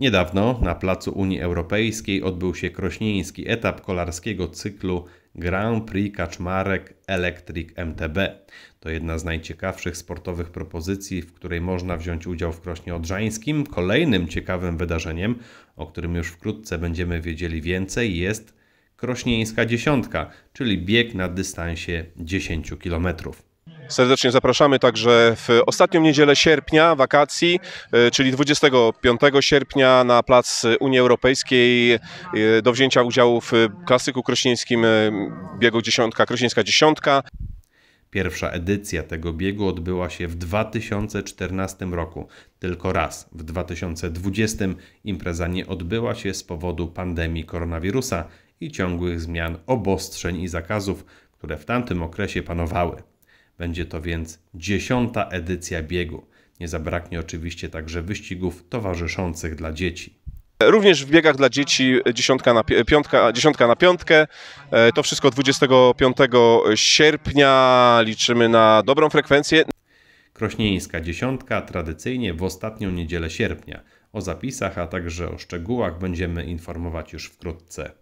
Niedawno na placu Unii Europejskiej odbył się krośnieński etap kolarskiego cyklu Grand Prix Kaczmarek Electric MTB. To jedna z najciekawszych sportowych propozycji, w której można wziąć udział w Krośnie Odrzańskim. Kolejnym ciekawym wydarzeniem, o którym już wkrótce będziemy wiedzieli więcej, jest Krośnieńska Dziesiątka, czyli bieg na dystansie 10 kilometrów. Serdecznie zapraszamy także w ostatnią niedzielę sierpnia, wakacji, e, czyli 25 sierpnia na plac Unii Europejskiej e, do wzięcia udziału w klasyku krośnieńskim e, biegu dziesiątka, krośnieńska dziesiątka. Pierwsza edycja tego biegu odbyła się w 2014 roku, tylko raz. W 2020 impreza nie odbyła się z powodu pandemii koronawirusa i ciągłych zmian obostrzeń i zakazów, które w tamtym okresie panowały. Będzie to więc dziesiąta edycja biegu. Nie zabraknie oczywiście także wyścigów towarzyszących dla dzieci. Również w biegach dla dzieci dziesiątka na, piątka, dziesiątka na piątkę. E, to wszystko 25 sierpnia. Liczymy na dobrą frekwencję. Krośnieńska dziesiątka tradycyjnie w ostatnią niedzielę sierpnia. O zapisach, a także o szczegółach będziemy informować już wkrótce.